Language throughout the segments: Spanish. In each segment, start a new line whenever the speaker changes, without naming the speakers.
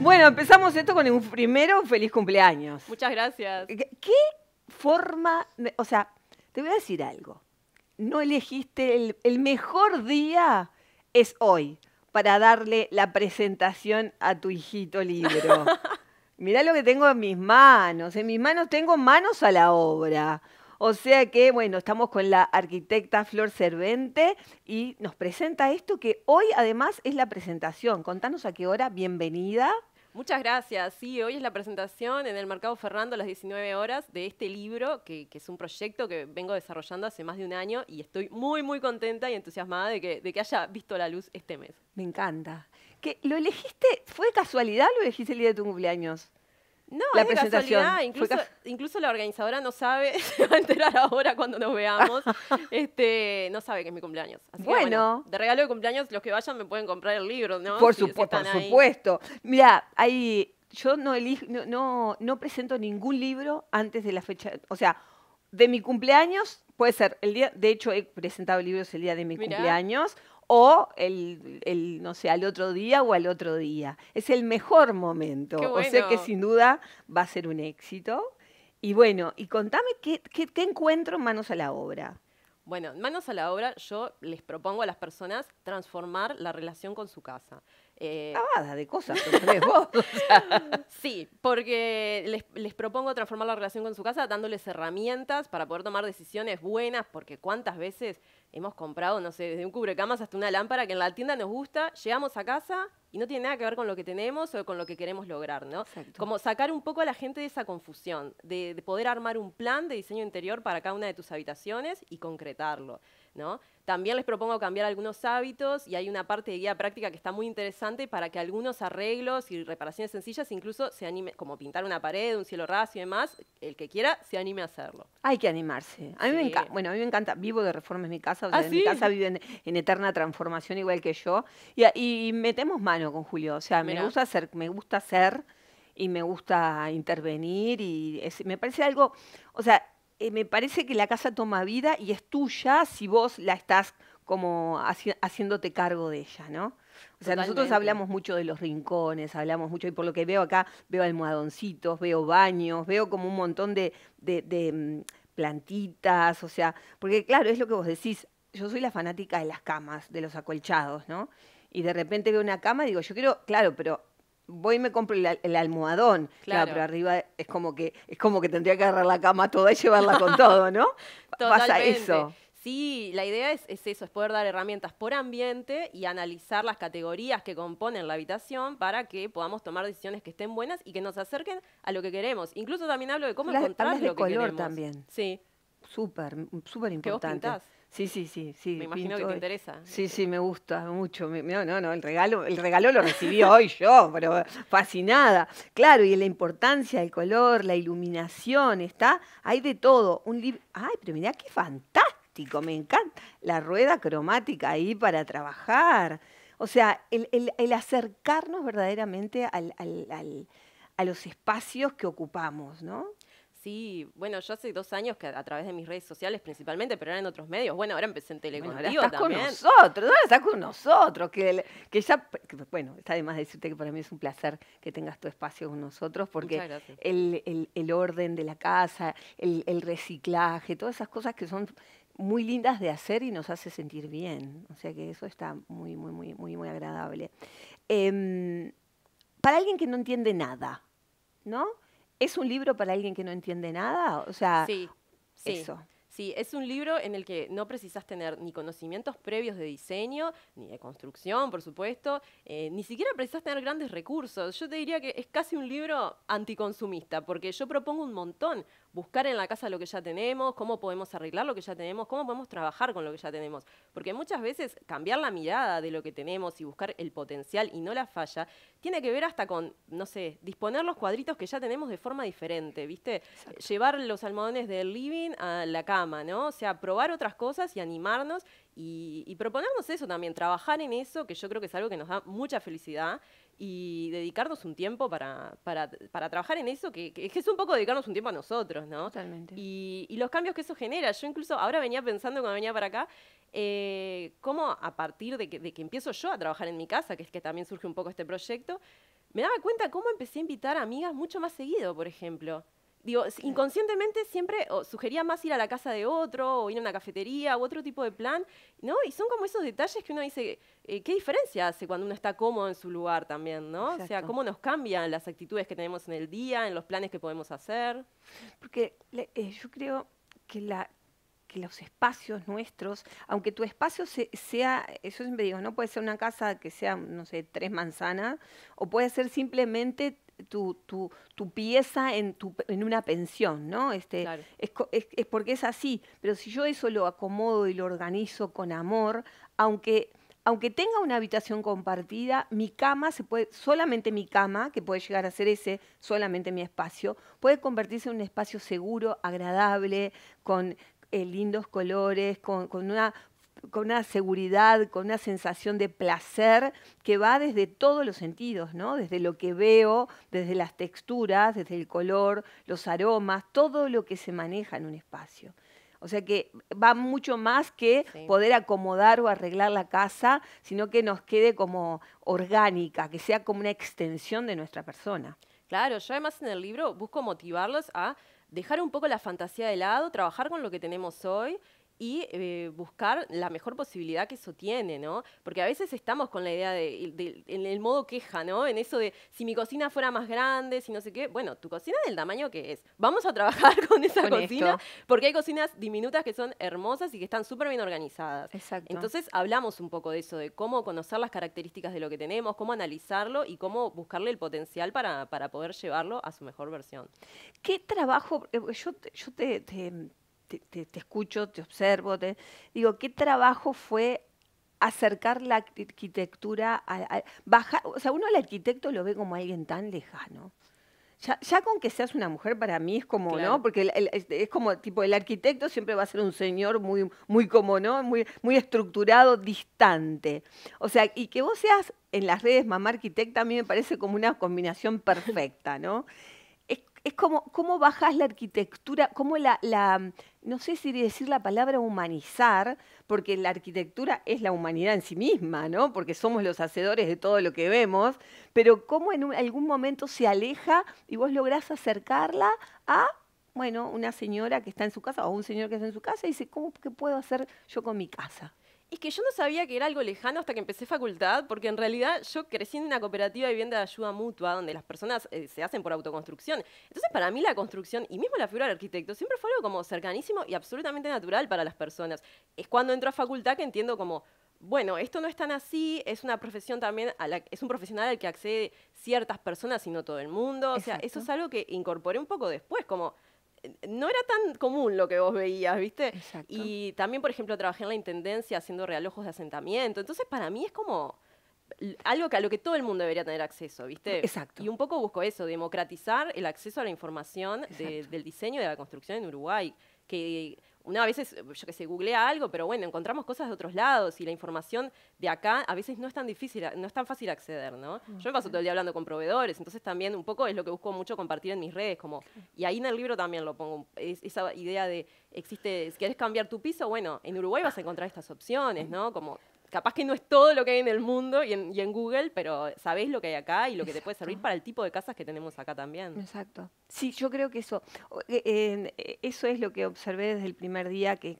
Bueno, empezamos esto con un primero feliz cumpleaños.
Muchas gracias. ¿Qué
forma, o sea, te voy a decir algo. No elegiste el, el mejor día es hoy para darle la presentación a tu hijito libro. Mirá lo que tengo en mis manos. En mis manos tengo manos a la obra. O sea que, bueno, estamos con la arquitecta Flor Cervente y nos presenta esto que hoy además es la presentación. Contanos a qué hora, bienvenida.
Muchas gracias. Sí, hoy es la presentación en el Mercado Fernando a las 19 horas de este libro, que, es un proyecto que vengo desarrollando hace más de un año y estoy muy, muy contenta y entusiasmada de que, haya visto la luz este mes.
Me encanta. ¿Que ¿Lo elegiste? ¿Fue de casualidad lo elegiste el día de tu cumpleaños?
No, la es presentación. Incluso, incluso, la organizadora no sabe, se va a enterar ahora cuando nos veamos. este, no sabe que es mi cumpleaños. bueno. De regalo de cumpleaños, los que vayan me pueden comprar el libro, ¿no? Por, supuesto, por supuesto.
Mira, hay, yo no, elijo, no, no, presento ningún libro antes de la fecha. O sea, de mi cumpleaños puede ser el día. De hecho, he presentado libros el día de mi cumpleaños o el, no sé, al otro día o al otro día. Es el mejor momento. O sea que sin duda va a ser un éxito. Y bueno, y contame qué, encuentro en Manos a la Obra.
Bueno, en Manos a la Obra yo les propongo a las personas transformar la relación con su casa. Eh, de cosas por vos. Sí, porque les, les, propongo transformar la relación con su casa dándoles herramientas para poder tomar decisiones buenas, porque cuántas veces hemos comprado, no sé, desde un cubrecamas hasta una lámpara que en la tienda nos gusta, llegamos a casa y no tiene nada que ver con lo que tenemos o con lo que queremos lograr, ¿no? Como sacar un poco a la gente de esa confusión, de, poder armar un plan de diseño interior para cada una de tus habitaciones y concretarlo, ¿no? También les propongo cambiar algunos hábitos y hay una parte de guía práctica que está muy interesante para que algunos arreglos y reparaciones sencillas incluso se anime, como pintar una pared, un cielo raso y demás, el que quiera se anime a hacerlo.
Hay que animarse. A mí me encanta, bueno, a mí me encanta, vivo de reformas en mi casa, en mi casa vive en, eterna transformación igual que yo. Y, metemos mano con Julio, o sea, me gusta hacer, me gusta hacer y me gusta intervenir y me parece algo, o sea, eh, me parece que la casa toma vida y es tuya si vos la estás como haciéndote cargo de ella, ¿no? O sea, nosotros hablamos mucho de los rincones, hablamos mucho, y por lo que veo acá, veo almohadoncitos, veo baños, veo como un montón de, mm, plantitas, o sea, porque claro, es lo que vos decís, yo soy la fanática de las camas, de los acolchados, ¿no? Y de repente veo una cama y digo, yo quiero, claro, pero voy y me compro el, almohadón. Claro. pero arriba es como que es como que tendría que agarrar la cama toda y llevarla con todo, ¿no?
Pasa eso sí, la idea es, eso, es poder dar herramientas por ambiente y analizar las categorías que componen la habitación para que podamos tomar decisiones que estén buenas y que nos acerquen a lo que queremos. Incluso también hablo de cómo encontrar lo que color queremos. también. Sí.
Súper, súper importante. Vos sí, sí, sí, sí. Me imagino que te interesa. Sí, sí, me gusta mucho. No, no, no, el regalo, el regalo lo recibí hoy yo, pero fascinada. Claro, y la importancia del color, la iluminación, está, hay de todo. Un ay, pero mirá qué fantástico me encanta la rueda cromática ahí para trabajar. O sea, el, acercarnos verdaderamente a los espacios que
ocupamos, ¿no? Sí, bueno, yo hace dos años que a, través de mis redes sociales principalmente, pero eran en otros medios. Bueno, ahora empecé en Telecontigo estás también. con
nosotros, estás con nosotros. Que, que ya, bueno, está de más decirte que para mí es un placer que tengas tu espacio con nosotros, porque el, orden de la casa, el, el reciclaje, todas esas cosas que son muy lindas de hacer y nos hace sentir bien. O sea que eso está muy, muy, muy, muy, muy agradable. Em, para alguien que no entiende nada, ¿no? ¿Es un libro para alguien que no entiende nada? O sea, sí,
sí. Sí, es un libro en el que no precisas tener ni conocimientos previos de diseño, ni de construcción, por supuesto, eh, ni siquiera precisas tener grandes recursos. Yo te diría que es casi un libro anticonsumista, porque yo propongo un montón, buscar en la casa lo que ya tenemos, cómo podemos arreglar lo que ya tenemos, cómo podemos trabajar con lo que ya tenemos. Porque muchas veces cambiar la mirada de lo que tenemos y buscar el potencial y no la falla, tiene que ver hasta con, no sé, disponer los cuadritos que ya tenemos de forma diferente, ¿viste? Llevar los almohadones del living a la cama, ¿no? O sea, probar otras cosas y animarnos y, y proponernos eso también, trabajar en eso, que yo creo que es algo que nos da mucha felicidad y dedicarnos un tiempo para, trabajar en eso, que, es un poco dedicarnos un tiempo a nosotros, ¿no? Totalmente. Y, los cambios que eso genera. Yo incluso ahora venía pensando cuando venía para acá, eh, cómo a partir de que, de que empiezo yo a trabajar en mi casa, que es que también surge un poco este proyecto, me daba cuenta cómo empecé a invitar amigas mucho más seguido, por ejemplo digo, inconscientemente siempre sugería más ir a la casa de otro o ir a una cafetería u otro tipo de plan, ¿no? Y son como esos detalles que uno dice, eh, ¿qué diferencia hace cuando uno está cómodo en su lugar también, ¿no? O sea, cómo nos cambian las actitudes que tenemos en el día, en los planes que podemos hacer. Porque eh, yo creo que la, que los espacios
nuestros, aunque tu espacio sea, eh, yo siempre digo, no puede ser una casa que sea, no sé, tres manzanas, o puede ser simplemente tu, pieza en, en una pensión, ¿no? Este, es, porque es así, pero si yo eso lo acomodo y lo organizo con amor, aunque, aunque tenga una habitación compartida, mi cama se puede, solamente mi cama, que puede llegar a ser ese, solamente mi espacio, puede convertirse en un espacio seguro, agradable, con, eh, lindos colores, con, una con una seguridad, con una sensación de placer que va desde todos los sentidos, ¿no? Desde lo que veo, desde las texturas, desde el color, los aromas, todo lo que se maneja en un espacio. O sea que va mucho más que poder acomodar o arreglar la casa, sino que nos quede como orgánica, que sea como una extensión de nuestra persona.
Claro, yo además en el libro busco motivarlos a dejar un poco la fantasía de lado, trabajar con lo que tenemos hoy y eh, buscar la mejor posibilidad que eso tiene, ¿no? Porque a veces estamos con la idea de, en el modo queja, ¿no? En eso de si mi cocina fuera más grande, si no sé qué. Bueno, tu cocina del tamaño que es. Vamos a trabajar con esa cocina, porque hay cocinas diminutas que son hermosas y que están súper bien organizadas. Exacto. Entonces hablamos un poco de eso, de cómo conocer las características de lo que tenemos, cómo analizarlo y cómo buscarle el potencial para, para poder llevarlo a su mejor versión.
¿Qué trabajo? Eh, yo, yo te te, escucho, te observo, te, digo, ¿qué trabajo fue acercar la arquitectura a, bajar, o sea, uno al arquitecto lo ve como alguien tan lejano. Ya, con que seas una mujer para mí es como, ¿no? Porque es, como, tipo, el arquitecto siempre va a ser un señor muy, muy como, ¿no? Muy, muy estructurado, distante. O sea, y que vos seas en las redes mamá arquitecta a mí me parece como una combinación perfecta, ¿no? es como cómo bajas la arquitectura, cómo la, no sé si decir la palabra humanizar, porque la arquitectura es la humanidad en sí misma, ¿no? Porque somos los hacedores de todo lo que vemos, pero cómo en algún momento se aleja y vos lográs acercarla a, bueno, una señora que está en su casa o un señor que está en su casa y dice, ¿cómo puedo hacer yo con mi casa?
Es que yo no sabía que era algo lejano hasta que empecé facultad, porque en realidad yo crecí en una cooperativa de vivienda de ayuda mutua, donde las personas eh, se hacen por autoconstrucción. Entonces, para mí la construcción y mismo la figura del arquitecto siempre fue algo como cercanísimo y absolutamente natural para las personas. Es cuando entro a facultad que entiendo como, bueno, esto no es tan así, es una profesión también, es un profesional al que accede ciertas personas y no todo el mundo. O sea, eso es algo que incorporé un poco después, como no era tan común lo que vos veías, ¿viste? Exacto. Y también, por ejemplo, trabajé en la intendencia haciendo realojos de asentamiento. Entonces, para mí es como algo que a lo que todo el mundo debería tener acceso, ¿viste? Exacto. Y un poco busco eso, democratizar el acceso a la información del diseño y de la construcción en Uruguay. Que una a veces, eh, yo que sé, googlea algo, pero bueno, encontramos cosas de otros lados y la información de acá a veces no es tan difícil, no es tan fácil acceder, ¿no? Mm, yo me paso todo el día hablando con proveedores, entonces también un poco es lo que busco mucho compartir en mis redes, como, y ahí en el libro también lo pongo, esa idea de, existe, si quieres cambiar tu piso, bueno, en Uruguay vas a encontrar estas opciones, ¿no? Como capaz que no es todo lo que hay en el mundo y en, Google, pero sabés lo que hay acá y lo que te puede servir para el tipo de casas que tenemos acá también. Exacto. Sí,
yo creo que eso, eh, eh, eso es lo que observé desde el primer día que,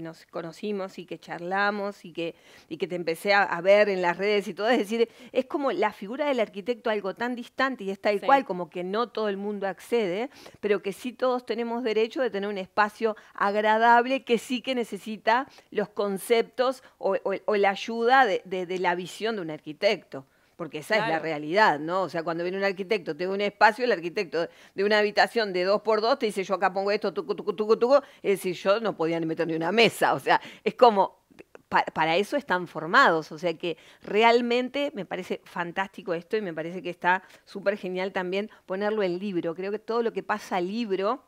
nos conocimos y que charlamos y que, y que te empecé a, ver en las redes y todo. Es decir, es como la figura del arquitecto algo tan distante y está igual, como que no todo el mundo accede, pero que sí todos tenemos derecho de tener un espacio agradable que sí que necesita los conceptos o, o, o la ayuda de, la visión de un arquitecto porque esa es la realidad, ¿no? O sea, cuando viene un arquitecto, tengo un espacio, el arquitecto de una habitación de dos por dos te dice, yo acá pongo esto, tú, tucu, tucu, tucu, es decir, yo no podía ni meter ni una mesa, o sea, es como, para eso están formados, o sea que realmente me parece fantástico esto y me parece que está súper genial también ponerlo en libro, creo que todo lo que pasa al libro,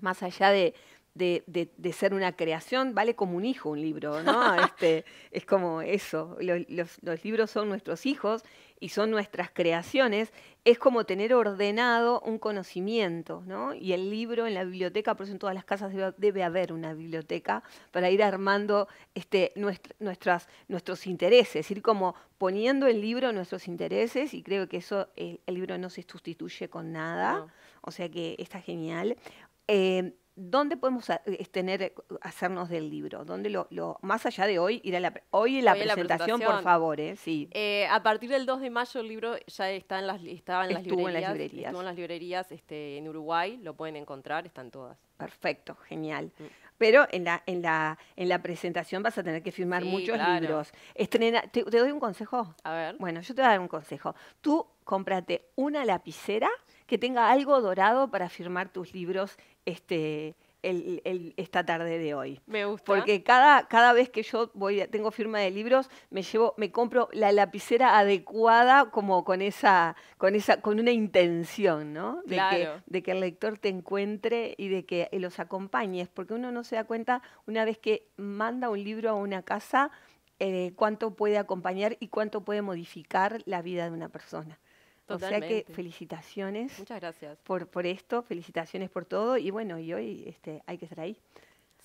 más allá de, de, ser una creación, vale como un hijo un libro, ¿no? Este, es como eso, los, libros son nuestros hijos y son nuestras creaciones, es como tener ordenado un conocimiento, ¿no? Y el libro en la biblioteca, por eso en todas las casas debe, haber una biblioteca para ir armando este, nuestras, nuestros intereses, ir como poniendo el libro nuestros intereses y creo que eso, el, libro no se sustituye con nada, o sea que está genial. Eh, ¿dónde podemos eh, tener, eh, hacernos del libro? ¿Dónde lo, más allá de hoy, ir la, hoy la, presentación, la presentación, por favor, eh?
¿eh? a partir del 2 de mayo el libro ya está en las, estaba en las librerías. En las librerías. Estuvo en las librerías este, en Uruguay, lo pueden encontrar, están todas.
Perfecto, genial. Mm. Pero en la, en, la, en la presentación vas a tener que firmar muchos libros. Estrena, ¿te, doy un consejo? A ver. Bueno, yo te voy a dar un consejo. Tú cómprate una lapicera que tenga algo dorado para firmar tus libros este, esta tarde de hoy.
Me gusta. Porque
cada, cada vez que yo voy, tengo firma de libros, me llevo, me compro la lapicera adecuada como con esa, con esa, con una intención, ¿no? De, que, de que el lector te encuentre y de que los acompañes, porque uno no se da cuenta una vez que manda un libro a una casa, eh, cuánto puede acompañar y cuánto puede modificar la vida de una persona. O sea que felicitaciones. Muchas gracias. Por, por esto, felicitaciones por todo y bueno, y hoy este, hay que estar ahí.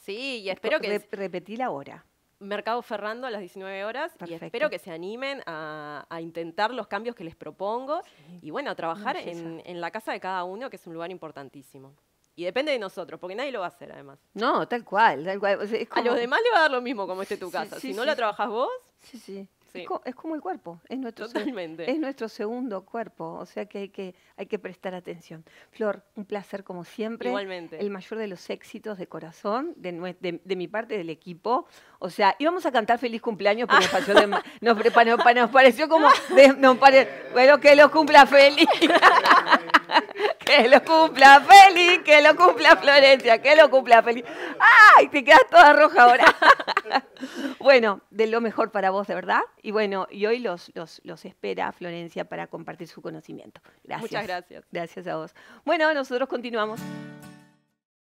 Sí, y espero que...
repetí la hora.
Mercado Ferrando a las 19 horas y espero que se animen a, a, intentar los cambios que les propongo y bueno, a trabajar en, en, la casa de cada uno, que es un lugar importantísimo. Y depende de nosotros, porque nadie lo va a hacer además.
No, tal cual, tal cual. A los demás
le va a dar lo mismo como esté tu casa. si no la trabajas vos, sí, sí. Es,
como el cuerpo, es nuestro, es nuestro segundo cuerpo, o sea que hay, que hay que prestar atención. Flor, un placer como siempre. El mayor de los éxitos de corazón, de, de, mi parte, del equipo. O sea, íbamos a cantar feliz cumpleaños, pero nos, nos, pareció como... pare bueno, que los cumpla feliz. que lo cumpla Feli, que lo cumpla Florencia, que lo cumpla Feli. ¡Ay! Te quedas toda roja ahora. bueno, de lo mejor para vos, de verdad. Y bueno, y hoy los, los, los espera Florencia para compartir su conocimiento. Gracias. Muchas gracias. Gracias a vos. Bueno, nosotros continuamos.